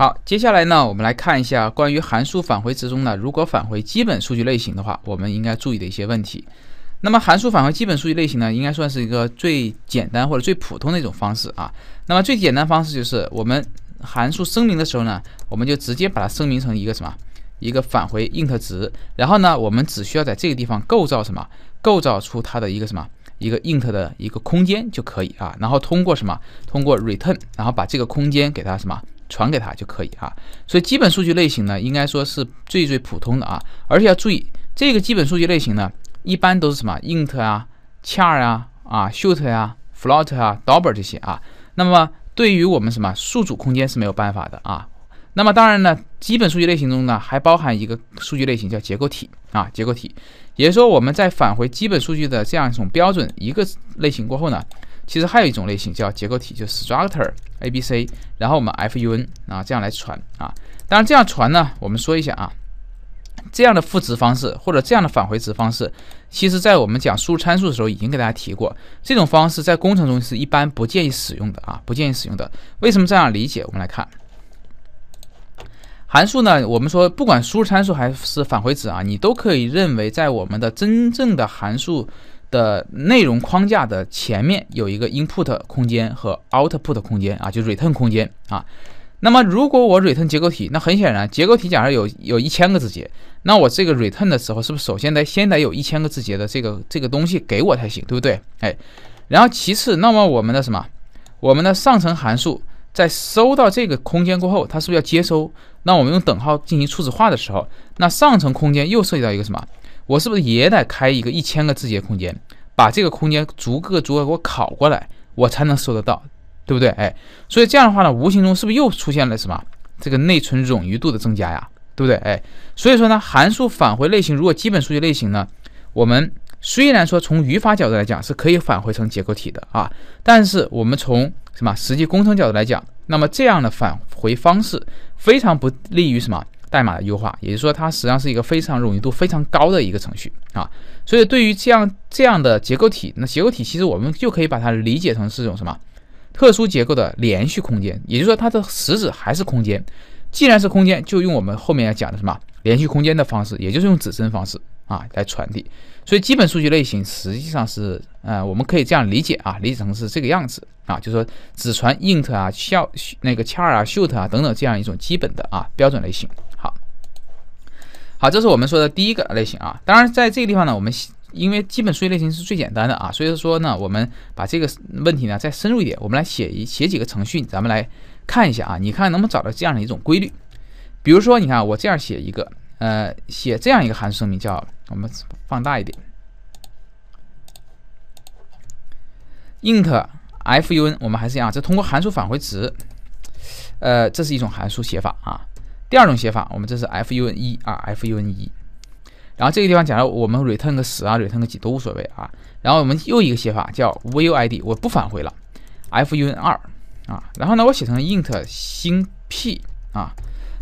好，接下来呢，我们来看一下关于函数返回值中呢，如果返回基本数据类型的话，我们应该注意的一些问题。那么函数返回基本数据类型呢，应该算是一个最简单或者最普通的一种方式啊。那么最简单方式就是我们函数声明的时候呢，我们就直接把它声明成一个什么，一个返回 int 值，然后呢，我们只需要在这个地方构造什么，构造出它的一个什么，一个 int 的一个空间就可以啊。然后通过什么，通过 return，然后把这个空间给它什么。传给他就可以啊，所以基本数据类型呢，应该说是最最普通的啊，而且要注意这个基本数据类型呢，一般都是什么 int 啊、char 啊、啊 s h o o t 啊、float 啊、double 这些啊。那么对于我们什么数组空间是没有办法的啊。那么当然呢，基本数据类型中呢，还包含一个数据类型叫结构体啊，结构体，也就是说我们在返回基本数据的这样一种标准一个类型过后呢。其实还有一种类型叫结构体，就 s t r u c t u r A B C，然后我们 F U N 啊这样来传啊。当然这样传呢，我们说一下啊，这样的赋值方式或者这样的返回值方式，其实在我们讲输入参数的时候已经给大家提过。这种方式在工程中是一般不建议使用的啊，不建议使用的。为什么这样理解？我们来看，函数呢，我们说不管输入参数还是返回值啊，你都可以认为在我们的真正的函数。的内容框架的前面有一个 input 空间和 output 空间啊，就 return 空间啊。那么如果我 return 结构体，那很显然，结构体假设有有一千个字节，那我这个 return 的时候，是不是首先得先得有一千个字节的这个这个东西给我才行，对不对？哎，然后其次，那么我们的什么，我们的上层函数在收到这个空间过后，它是不是要接收？那我们用等号进行初始化的时候，那上层空间又涉及到一个什么？我是不是也得开一个一千个字节空间，把这个空间逐个逐个给我拷过来，我才能收得到，对不对？哎，所以这样的话呢，无形中是不是又出现了什么这个内存冗余度的增加呀？对不对？哎，所以说呢，函数返回类型如果基本数据类型呢，我们虽然说从语法角度来讲是可以返回成结构体的啊，但是我们从什么实际工程角度来讲，那么这样的返回方式非常不利于什么？代码的优化，也就是说它实际上是一个非常冗余度非常高的一个程序啊，所以对于这样这样的结构体，那结构体其实我们就可以把它理解成是一种什么特殊结构的连续空间，也就是说它的实质还是空间。既然是空间，就用我们后面要讲的什么连续空间的方式，也就是用指针方式啊来传递。所以基本数据类型实际上是呃我们可以这样理解啊，理解成是这个样子啊，就是说只传 int 啊、char 啊、short 啊等等这样一种基本的啊标准类型。好，这是我们说的第一个类型啊。当然，在这个地方呢，我们因为基本数据类型是最简单的啊，所以说呢，我们把这个问题呢再深入一点，我们来写一写几个程序，咱们来看一下啊，你看能不能找到这样的一种规律。比如说，你看我这样写一个，呃，写这样一个函数明，叫，我们放大一点，int fun，我们还是一样，这通过函数返回值，呃，这是一种函数写法啊。第二种写法，我们这是 fun 一啊 fun 一，然后这个地方讲如我们 return 个十啊 return 个几都无所谓啊，然后我们又一个写法叫 v l i d 我不返回了 fun 二啊，然后呢我写成 int 星 p 啊，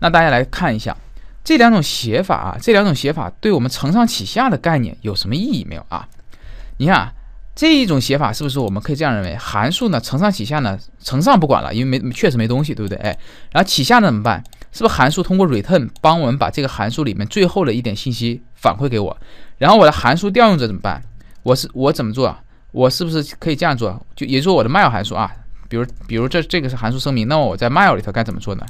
那大家来看一下这两种写法啊，这两种写法对我们承上启下的概念有什么意义没有啊？你看。这一种写法是不是我们可以这样认为？函数呢，承上启下呢，承上不管了，因为没确实没东西，对不对？哎，然后启下呢怎么办？是不是函数通过 return 帮我们把这个函数里面最后的一点信息反馈给我？然后我的函数调用者怎么办？我是我怎么做我是不是可以这样做？就也就是说我的 m a i l 函数啊，比如比如这这个是函数声明，那么我在 m a i l 里头该怎么做呢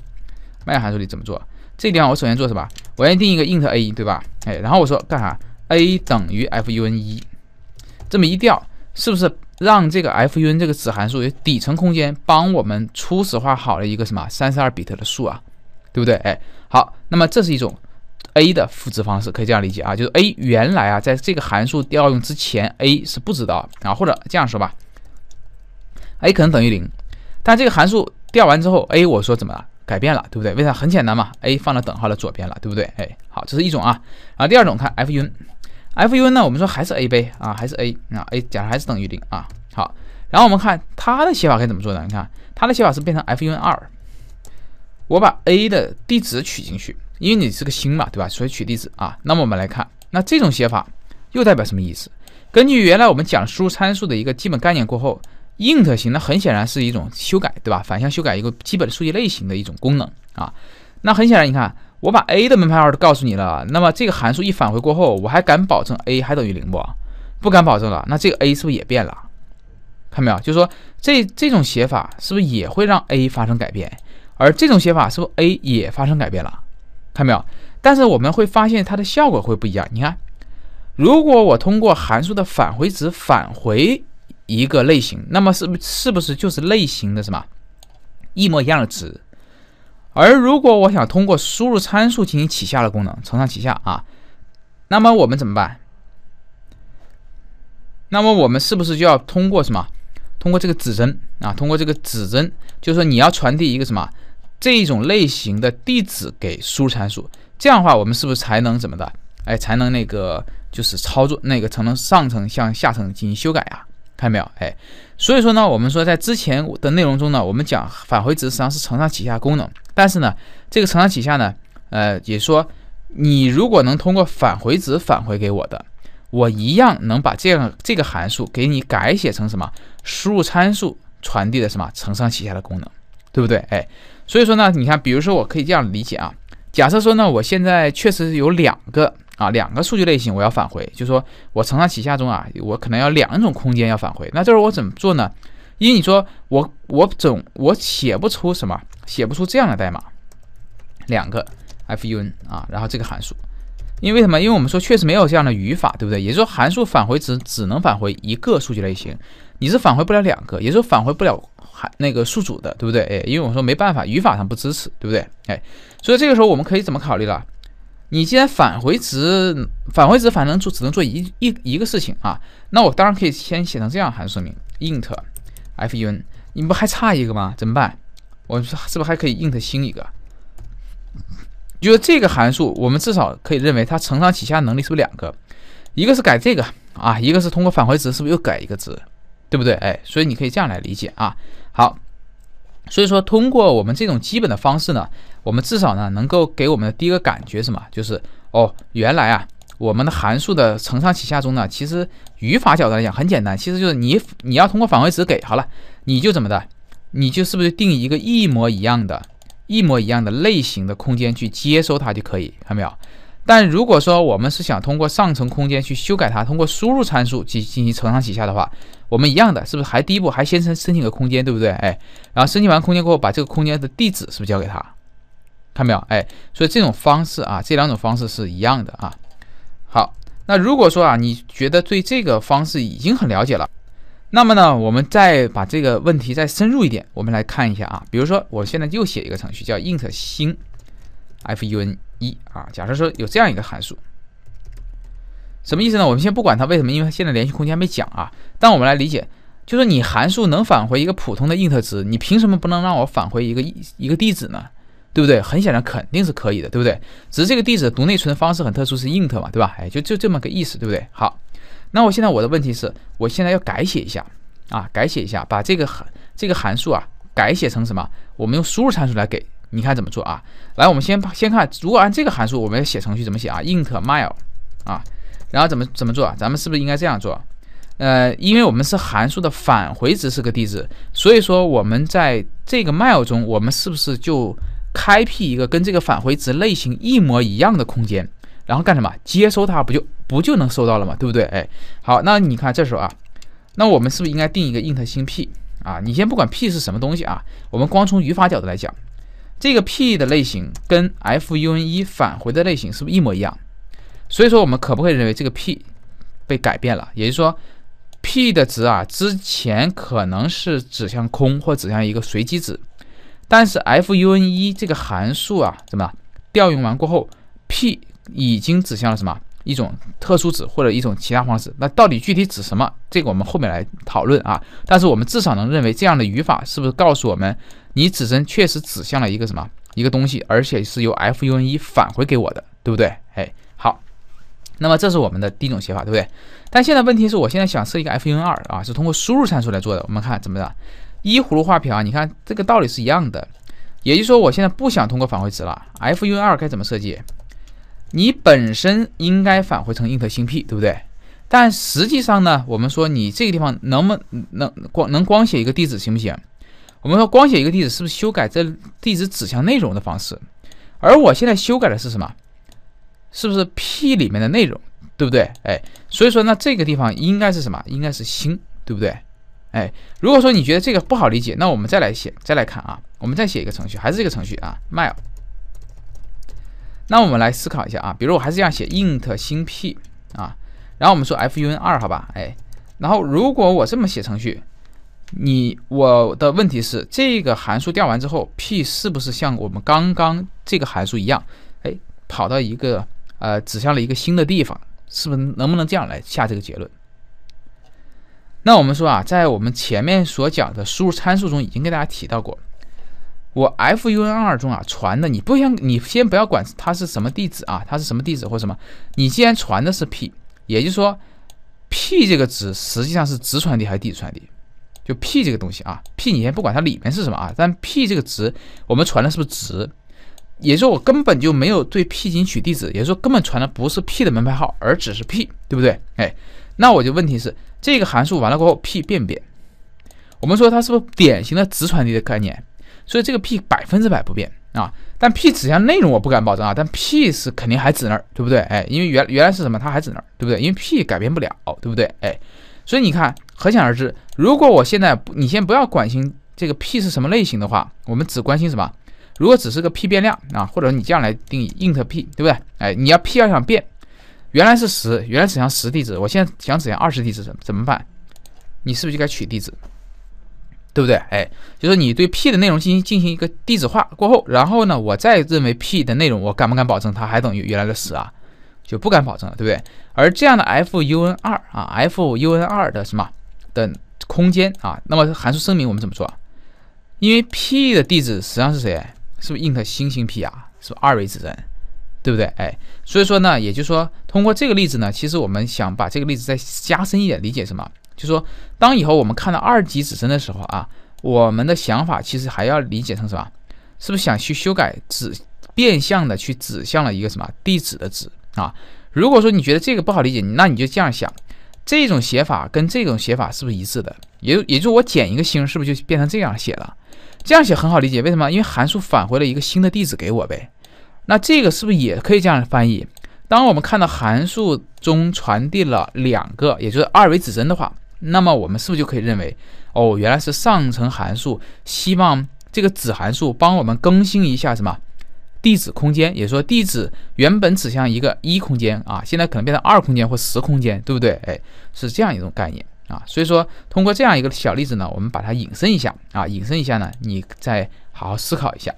m a i l 函数里怎么做？这地方我首先做什么？我先定一个 int a 对吧？哎，然后我说干啥？a 等于 fun 一，这么一调。是不是让这个 fun 这个子函数有底层空间帮我们初始化好了一个什么三十二比特的数啊，对不对？哎，好，那么这是一种 a 的赋值方式，可以这样理解啊，就是 a 原来啊，在这个函数调用之前，a 是不知道啊，或者这样说吧，a 可能等于零，但这个函数调完之后，a 我说怎么了？改变了，对不对？为啥？很简单嘛，a 放到等号的左边了，对不对？哎，好，这是一种啊，然后第二种看 fun。fun 呢？我们说还是 a 呗啊，还是 a 啊，a 假设还是等于零啊。好，然后我们看它的写法可以怎么做呢？你看它的写法是变成 f u n 二，我把 a 的地址取进去，因为你是个星嘛，对吧？所以取地址啊。那么我们来看，那这种写法又代表什么意思？根据原来我们讲输入参数的一个基本概念过后，int 型呢，很显然是一种修改，对吧？反向修改一个基本数据类型的一种功能啊。那很显然，你看。我把 a 的门牌号都告诉你了，那么这个函数一返回过后，我还敢保证 a 还等于零不？不敢保证了。那这个 a 是不是也变了？看到没有？就是说这这种写法是不是也会让 a 发生改变？而这种写法是不是 a 也发生改变了？看到没有？但是我们会发现它的效果会不一样。你看，如果我通过函数的返回值返回一个类型，那么是是不是就是类型的什么一模一样的值？而如果我想通过输入参数进行起下的功能，承上启下啊，那么我们怎么办？那么我们是不是就要通过什么？通过这个指针啊，通过这个指针，就是说你要传递一个什么这一种类型的地址给输入参数，这样的话我们是不是才能怎么的？哎，才能那个就是操作那个，才能上层向下层进行修改啊？看到没有，哎，所以说呢，我们说在之前的内容中呢，我们讲返回值实际上是承上启下功能，但是呢，这个承上启下呢，呃，也说你如果能通过返回值返回给我的，我一样能把这样这个函数给你改写成什么输入参数传递的什么承上启下的功能，对不对？哎，所以说呢，你看，比如说我可以这样理解啊，假设说呢，我现在确实有两个。啊，两个数据类型我要返回，就说我承上启下中啊，我可能要两种空间要返回，那这时候我怎么做呢？因为你说我我总我写不出什么，写不出这样的代码，两个 fun 啊，然后这个函数，因为什么？因为我们说确实没有这样的语法，对不对？也就是说函数返回值只能返回一个数据类型，你是返回不了两个，也就返回不了函那个数组的，对不对？哎，因为我们说没办法，语法上不支持，对不对？哎，所以这个时候我们可以怎么考虑了？你既然返回值，返回值反正就只能做一一一个事情啊，那我当然可以先写成这样函数名 int fun，你不还差一个吗？怎么办？我是不是还可以 int 新一个？就是这个函数，我们至少可以认为它承上启下能力是不是两个？一个是改这个啊，一个是通过返回值是不是又改一个值，对不对？哎，所以你可以这样来理解啊。好，所以说通过我们这种基本的方式呢。我们至少呢，能够给我们的第一个感觉什么？就是哦，原来啊，我们的函数的承上启下中呢，其实语法角度来讲很简单，其实就是你你要通过返回值给好了，你就怎么的，你就是不是定一个一模一样的、一模一样的类型的空间去接收它就可以，看到没有？但如果说我们是想通过上层空间去修改它，通过输入参数去进行承上启下的话，我们一样的，是不是还第一步还先申申请个空间，对不对？哎，然后申请完空间过后，把这个空间的地址是不是交给他？看到没有？哎，所以这种方式啊，这两种方式是一样的啊。好，那如果说啊，你觉得对这个方式已经很了解了，那么呢，我们再把这个问题再深入一点，我们来看一下啊。比如说，我现在又写一个程序叫 int 星 f u n 一啊，假设说有这样一个函数，什么意思呢？我们先不管它为什么，因为现在连续空间还没讲啊。但我们来理解，就是你函数能返回一个普通的 int 值，你凭什么不能让我返回一个一一个地址呢？对不对？很显然肯定是可以的，对不对？只是这个地址读内存的方式很特殊，是 int 嘛，对吧？哎，就就这么个意思，对不对？好，那我现在我的问题是，我现在要改写一下啊，改写一下，把这个函这个函数啊改写成什么？我们用输入参数来给你看怎么做啊？来，我们先先看，如果按这个函数，我们要写程序怎么写啊？int mile 啊，然后怎么怎么做？咱们是不是应该这样做？呃，因为我们是函数的返回值是个地址，所以说我们在这个 mile 中，我们是不是就开辟一个跟这个返回值类型一模一样的空间，然后干什么？接收它不就不就能收到了吗？对不对？哎，好，那你看这时候啊，那我们是不是应该定一个 int 新 *p 啊？你先不管 p 是什么东西啊，我们光从语法角度来讲，这个 p 的类型跟 fun1 返回的类型是不是一模一样？所以说我们可不可以认为这个 p 被改变了？也就是说 p 的值啊，之前可能是指向空或指向一个随机值。但是 f u n 一这个函数啊，怎么调用完过后，p 已经指向了什么？一种特殊值或者一种其他方式。那到底具体指什么？这个我们后面来讨论啊。但是我们至少能认为，这样的语法是不是告诉我们，你指针确实指向了一个什么一个东西，而且是由 f u n 一返回给我的，对不对？哎，好。那么这是我们的第一种写法，对不对？但现在问题是我现在想设一个 f u n 二啊，是通过输入参数来做的。我们看怎么样？依葫芦画瓢，你看这个道理是一样的。也就是说，我现在不想通过返回值了，fun2 该怎么设计？你本身应该返回成 int *p，对不对？但实际上呢，我们说你这个地方能不能光能光写一个地址行不行？我们说光写一个地址是不是修改这地址指向内容的方式？而我现在修改的是什么？是不是 p 里面的内容，对不对？哎，所以说那这个地方应该是什么？应该是星，对不对？哎，如果说你觉得这个不好理解，那我们再来写，再来看啊，我们再写一个程序，还是这个程序啊，mail。那我们来思考一下啊，比如我还是这样写 int *p 啊，然后我们说 fun2 好吧，哎，然后如果我这么写程序，你我的问题是，这个函数调完之后，p 是不是像我们刚刚这个函数一样，哎，跑到一个呃指向了一个新的地方，是不是能不能这样来下这个结论？那我们说啊，在我们前面所讲的输入参数中，已经给大家提到过，我 fun 二中啊传的，你不想你先不要管它是什么地址啊，它是什么地址或什么，你既然传的是 p，也就是说 p 这个值实际上是值传递还是地址传递？就 p 这个东西啊，p 你先不管它里面是什么啊，但 p 这个值我们传的是不是值？也就是说我根本就没有对 p 进行取地址，也就是说根本传的不是 p 的门牌号，而只是 p，对不对？哎，那我就问题是。这个函数完了过后，p 变不变？我们说它是不是典型的值传递的概念？所以这个 p 百分之百不变啊。但 p 指向内容我不敢保证啊，但 p 是肯定还指那儿，对不对？哎，因为原原来是什么，它还指那儿，对不对？因为 p 改变不了，对不对？哎，所以你看，可想而知，如果我现在你先不要关心这个 p 是什么类型的话，我们只关心什么？如果只是个 p 变量啊，或者你这样来定义 int p，对不对？哎，你要 p 要想变。原来是十，原来指向十地址，我现在想指向二十地址，怎怎么办？你是不是就该取地址，对不对？哎，就是你对 p 的内容进行进行一个地址化过后，然后呢，我再认为 p 的内容，我敢不敢保证它还等于原来的十啊？就不敢保证，了，对不对？而这样的 fun2 啊，fun2 的什么的空间啊，那么函数声明我们怎么做因为 p 的地址实际上是谁？是不是 int 星星 p 啊？是二维指针。对不对？哎，所以说呢，也就是说，通过这个例子呢，其实我们想把这个例子再加深一点理解。什么？就是说，当以后我们看到二级指针的时候啊，我们的想法其实还要理解成什么？是不是想去修改指，变相的去指向了一个什么地址的指？啊，如果说你觉得这个不好理解，那你就这样想，这种写法跟这种写法是不是一致的？也也就我减一个星，是不是就变成这样写了？这样写很好理解，为什么？因为函数返回了一个新的地址给我呗。那这个是不是也可以这样翻译？当我们看到函数中传递了两个，也就是二维指针的话，那么我们是不是就可以认为，哦，原来是上层函数希望这个子函数帮我们更新一下什么地址空间？也说地址原本指向一个一空间啊，现在可能变成二空间或十空间，对不对？哎，是这样一种概念啊。所以说，通过这样一个小例子呢，我们把它引申一下啊，引申一下呢，你再好好思考一下。